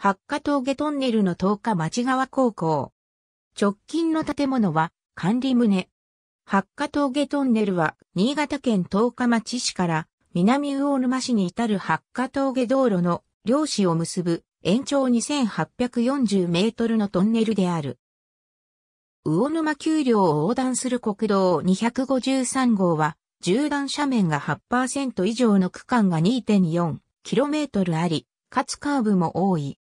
八ヶ峠トンネルの十日町川高校。直近の建物は管理棟。八ヶ峠トンネルは新潟県十日町市から南魚沼市に至る八ヶ峠道路の両市を結ぶ延長2840メートルのトンネルである。魚沼丘陵を横断する国道253号は、縦断斜面が8%以上の区間が 2.4km あり、かつカーブも多い。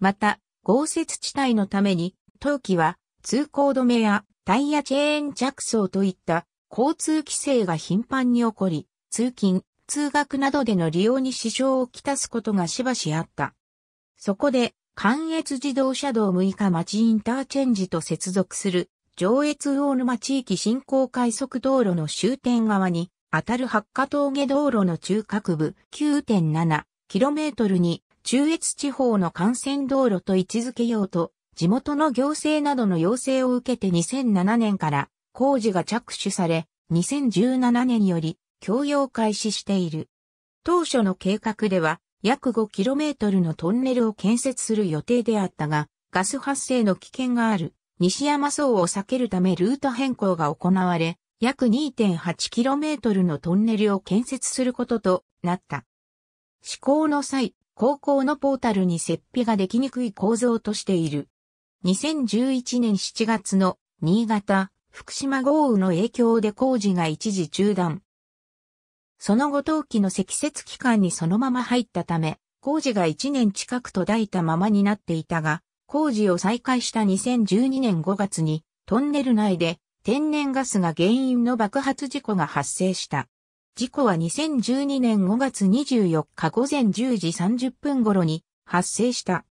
また、豪雪地帯のために、当期は通行止めやタイヤチェーン着装といった交通規制が頻繁に起こり、通勤、通学などでの利用に支障をきたすことがしばしあった。そこで、関越自動車道6日町インターチェンジと接続する上越大沼地域振興快速道路の終点側に、当たる八ヶ峠道路の中核部 9.7km に中越地方の幹線道路と位置づけようと、地元の行政などの要請を受けて2007年から工事が着手され、2017年より供用開始している。当初の計画では約 5km のトンネルを建設する予定であったが、ガス発生の危険がある西山層を避けるためルート変更が行われ、約 2.8km のトンネルを建設することとなった。施行の際、高校のポータルに設備ができにくい構造としている。2011年7月の新潟、福島豪雨の影響で工事が一時中断。その後冬季の積雪期間にそのまま入ったため、工事が1年近く途絶えたままになっていたが、工事を再開した2012年5月に、トンネル内で天然ガスが原因の爆発事故が発生した。事故は2012年5月24日午前10時30分頃に発生した。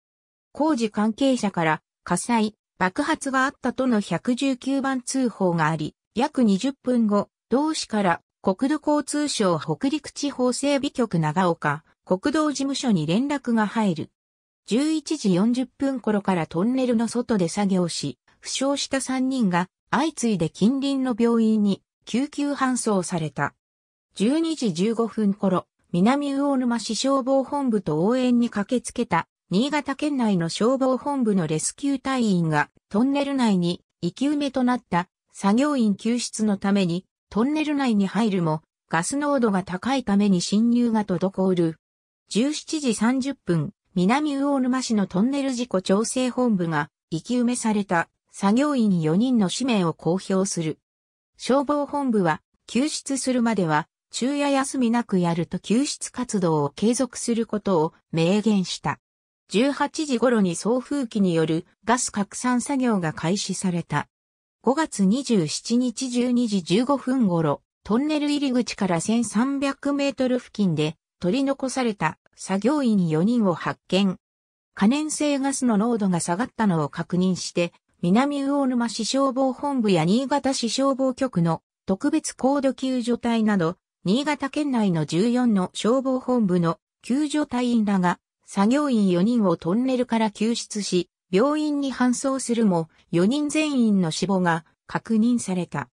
工事関係者から火災、爆発があったとの119番通報があり、約20分後、同市から国土交通省北陸地方整備局長岡、国道事務所に連絡が入る。11時40分頃からトンネルの外で作業し、負傷した3人が相次いで近隣の病院に救急搬送された。12時15分頃、南魚沼市消防本部と応援に駆けつけた、新潟県内の消防本部のレスキュー隊員が、トンネル内に、生き埋めとなった、作業員救出のために、トンネル内に入るも、ガス濃度が高いために侵入が滞る。17時30分、南魚沼市のトンネル事故調整本部が、生き埋めされた、作業員4人の氏名を公表する。消防本部は、救出するまでは、昼夜休みなくやると救出活動を継続することを明言した。18時頃に送風機によるガス拡散作業が開始された。5月27日12時15分頃、トンネル入り口から1300メートル付近で取り残された作業員4人を発見。可燃性ガスの濃度が下がったのを確認して、南魚沼市消防本部や新潟市消防局の特別高度救助隊など新潟県内の14の消防本部の救助隊員らが作業員4人をトンネルから救出し、病院に搬送するも4人全員の死亡が確認された。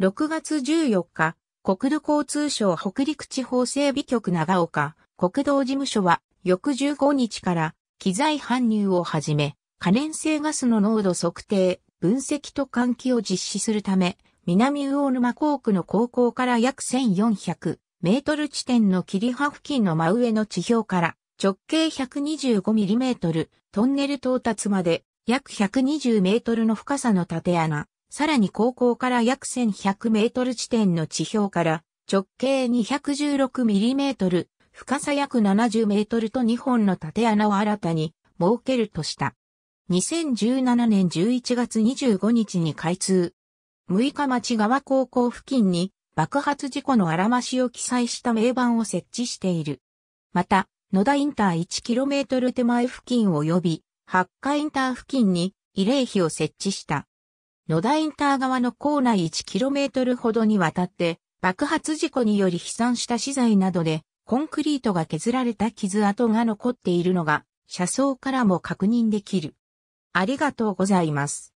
6月14日、国土交通省北陸地方整備局長岡国道事務所は翌15日から機材搬入をはじめ、可燃性ガスの濃度測定、分析と換気を実施するため、南魚沼港区の高校から約1400メートル地点の霧波付近の真上の地表から直径1 2 5メートル、トンネル到達まで約120メートルの深さの縦穴、さらに高校から約1100メートル地点の地表から直径2 1 6トル、深さ約70メートルと2本の縦穴を新たに設けるとした。2017年11月25日に開通、6日町川高校付近に爆発事故のあらましを記載した名板を設置している。また、野田インター 1km 手前付近及び、八海インター付近に慰霊碑を設置した。野田インター側の校内 1km ほどにわたって、爆発事故により飛散した資材などで、コンクリートが削られた傷跡が残っているのが、車窓からも確認できる。ありがとうございます。